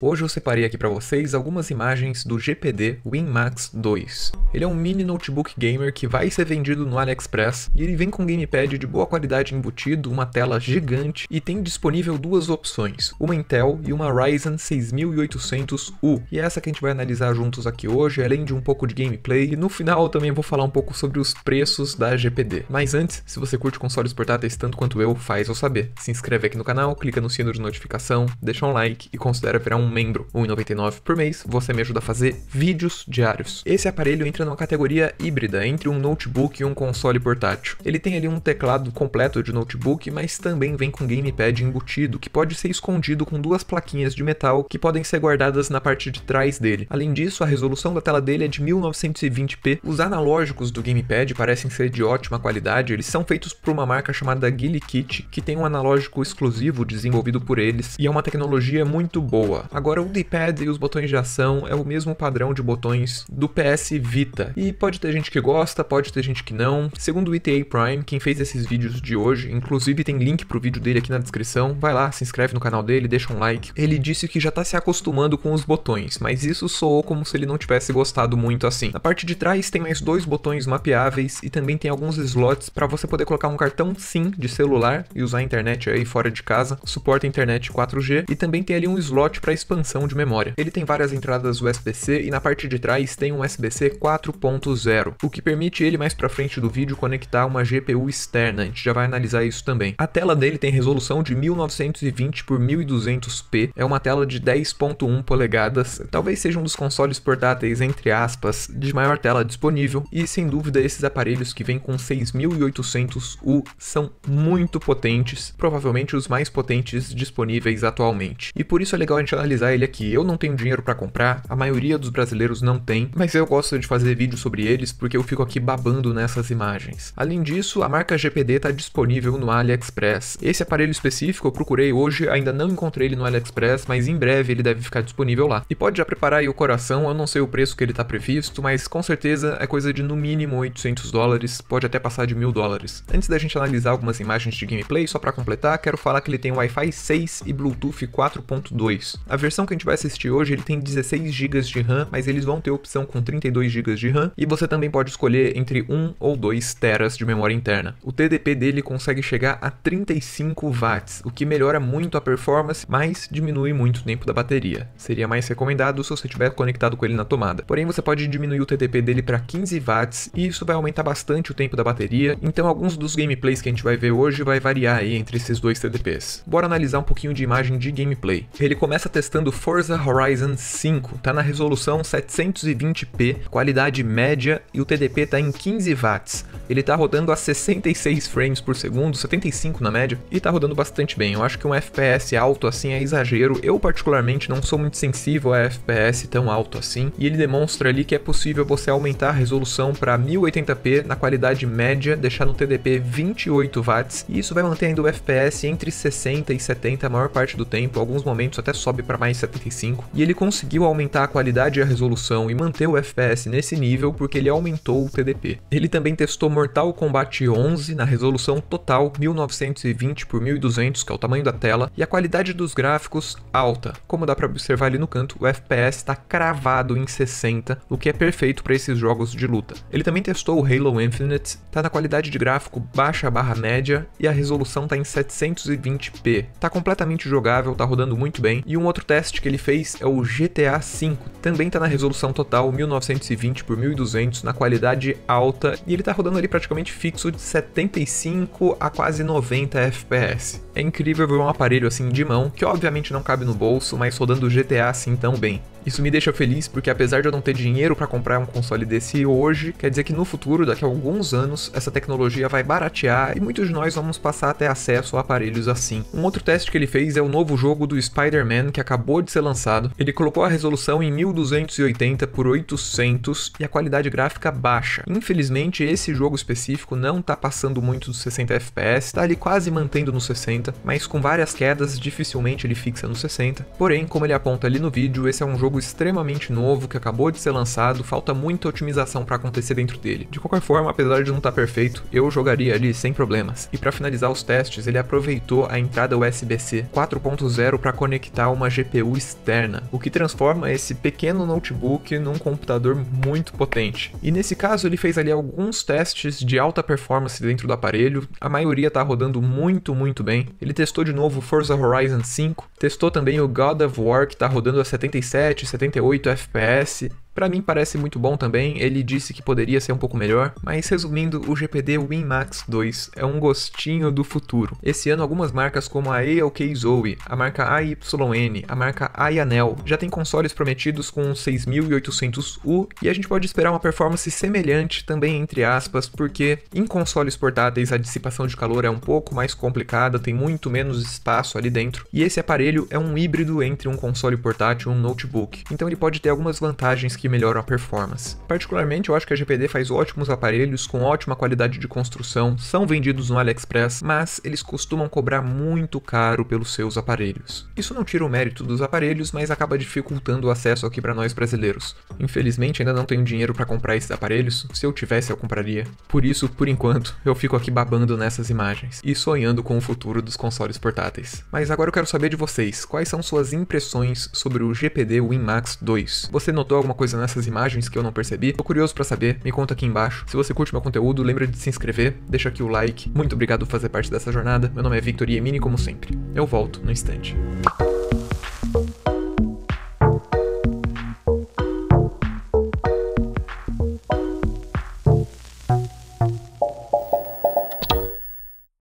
Hoje eu separei aqui para vocês algumas imagens do GPD WinMax 2. Ele é um mini notebook gamer que vai ser vendido no AliExpress e ele vem com gamepad de boa qualidade embutido, uma tela gigante e tem disponível duas opções, uma Intel e uma Ryzen 6800U. E é essa que a gente vai analisar juntos aqui hoje, além de um pouco de gameplay e no final também vou falar um pouco sobre os preços da GPD. Mas antes, se você curte consoles portáteis tanto quanto eu, faz eu saber. Se inscreve aqui no canal, clica no sino de notificação, deixa um like e considera virar um um membro, 1,99 por mês, você me ajuda a fazer vídeos diários. Esse aparelho entra numa categoria híbrida, entre um notebook e um console portátil. Ele tem ali um teclado completo de notebook, mas também vem com gamepad embutido, que pode ser escondido com duas plaquinhas de metal que podem ser guardadas na parte de trás dele. Além disso, a resolução da tela dele é de 1920p. Os analógicos do gamepad parecem ser de ótima qualidade, eles são feitos por uma marca chamada Gilly Kit, que tem um analógico exclusivo desenvolvido por eles, e é uma tecnologia muito boa. Agora, o D-pad e os botões de ação é o mesmo padrão de botões do PS Vita. E pode ter gente que gosta, pode ter gente que não. Segundo o ETA Prime, quem fez esses vídeos de hoje, inclusive tem link pro vídeo dele aqui na descrição, vai lá, se inscreve no canal dele, deixa um like. Ele disse que já tá se acostumando com os botões, mas isso soou como se ele não tivesse gostado muito assim. Na parte de trás tem mais dois botões mapeáveis e também tem alguns slots para você poder colocar um cartão SIM de celular e usar a internet aí fora de casa, suporta internet 4G e também tem ali um slot para expansão de memória. Ele tem várias entradas USB-C e na parte de trás tem um USB-C 4.0, o que permite ele mais para frente do vídeo conectar uma GPU externa, a gente já vai analisar isso também. A tela dele tem resolução de 1920 por 1200p, é uma tela de 10.1 polegadas, talvez seja um dos consoles portáteis entre aspas de maior tela disponível e sem dúvida esses aparelhos que vêm com 6800U são muito potentes, provavelmente os mais potentes disponíveis atualmente. E por isso é legal a gente analisar analisar ele aqui. Eu não tenho dinheiro para comprar, a maioria dos brasileiros não tem, mas eu gosto de fazer vídeos sobre eles porque eu fico aqui babando nessas imagens. Além disso, a marca GPD está disponível no AliExpress. Esse aparelho específico eu procurei hoje, ainda não encontrei ele no AliExpress, mas em breve ele deve ficar disponível lá. E pode já preparar aí o coração, eu não sei o preço que ele está previsto, mas com certeza é coisa de no mínimo 800 dólares, pode até passar de mil dólares. Antes da gente analisar algumas imagens de gameplay, só para completar, quero falar que ele tem Wi-Fi 6 e Bluetooth 4.2. A versão que a gente vai assistir hoje, ele tem 16 GB de RAM, mas eles vão ter opção com 32 GB de RAM, e você também pode escolher entre 1 ou 2 teras de memória interna. O TDP dele consegue chegar a 35 watts, o que melhora muito a performance, mas diminui muito o tempo da bateria. Seria mais recomendado se você estiver conectado com ele na tomada. Porém, você pode diminuir o TDP dele para 15 watts, e isso vai aumentar bastante o tempo da bateria, então alguns dos gameplays que a gente vai ver hoje vai variar aí entre esses dois TDPs. Bora analisar um pouquinho de imagem de gameplay. Ele começa testando Forza Horizon 5. Tá na resolução 720p, qualidade média e o TDP tá em 15 watts. Ele tá rodando a 66 frames por segundo, 75 na média, e tá rodando bastante bem. Eu acho que um FPS alto assim é exagero. Eu particularmente não sou muito sensível a FPS tão alto assim, e ele demonstra ali que é possível você aumentar a resolução para 1080p na qualidade média, deixar no TDP 28 watts, e isso vai mantendo o FPS entre 60 e 70 a maior parte do tempo, alguns momentos até sobe para mais 75, e ele conseguiu aumentar a qualidade e a resolução e manter o FPS nesse nível porque ele aumentou o TDP. Ele também testou Mortal Kombat 11 na resolução total 1920 por 1200, que é o tamanho da tela, e a qualidade dos gráficos alta. Como dá para observar ali no canto, o FPS está cravado em 60, o que é perfeito para esses jogos de luta. Ele também testou o Halo Infinite, tá na qualidade de gráfico baixa barra média e a resolução tá em 720p. Tá completamente jogável, tá rodando muito bem. E um outro teste que ele fez é o GTA V, também está na resolução total 1920 por 1200 na qualidade alta e ele está rodando ali praticamente fixo de 75 a quase 90 FPS. É incrível ver um aparelho assim de mão, que obviamente não cabe no bolso, mas rodando GTA assim tão bem. Isso me deixa feliz porque apesar de eu não ter dinheiro para comprar um console desse hoje, quer dizer que no futuro, daqui a alguns anos, essa tecnologia vai baratear e muitos de nós vamos passar a ter acesso a aparelhos assim. Um outro teste que ele fez é o novo jogo do Spider-Man que acabou de ser lançado. Ele colocou a resolução em 1280 por 800 e a qualidade gráfica baixa. Infelizmente, esse jogo específico não tá passando muito dos 60 FPS, tá ali quase mantendo nos 60, mas com várias quedas dificilmente ele fixa nos 60. Porém, como ele aponta ali no vídeo, esse é um jogo jogo extremamente novo que acabou de ser lançado, falta muita otimização para acontecer dentro dele. De qualquer forma, apesar de não estar tá perfeito, eu jogaria ali sem problemas. E para finalizar os testes, ele aproveitou a entrada USB-C 4.0 para conectar uma GPU externa, o que transforma esse pequeno notebook num computador muito potente. E nesse caso, ele fez ali alguns testes de alta performance dentro do aparelho, a maioria está rodando muito, muito bem. Ele testou de novo Forza Horizon 5, testou também o God of War que está rodando a 77 77, 78 FPS para mim parece muito bom também, ele disse que poderia ser um pouco melhor, mas resumindo, o GPD WinMax 2 é um gostinho do futuro. Esse ano algumas marcas como a ALK Zoe, a marca AYN, a marca Ayanel já tem consoles prometidos com 6800U e a gente pode esperar uma performance semelhante também entre aspas, porque em consoles portáteis a dissipação de calor é um pouco mais complicada, tem muito menos espaço ali dentro, e esse aparelho é um híbrido entre um console portátil e um notebook. Então ele pode ter algumas vantagens que que melhoram a performance. Particularmente, eu acho que a GPD faz ótimos aparelhos com ótima qualidade de construção, são vendidos no AliExpress, mas eles costumam cobrar muito caro pelos seus aparelhos. Isso não tira o mérito dos aparelhos, mas acaba dificultando o acesso aqui para nós brasileiros. Infelizmente, ainda não tenho dinheiro para comprar esses aparelhos, se eu tivesse eu compraria. Por isso, por enquanto, eu fico aqui babando nessas imagens e sonhando com o futuro dos consoles portáteis. Mas agora eu quero saber de vocês, quais são suas impressões sobre o GPD WinMax 2? Você notou alguma coisa nessas imagens que eu não percebi? Tô curioso para saber, me conta aqui embaixo. Se você curte meu conteúdo, lembra de se inscrever, deixa aqui o like. Muito obrigado por fazer parte dessa jornada. Meu nome é Victor Mini, como sempre. Eu volto no instante.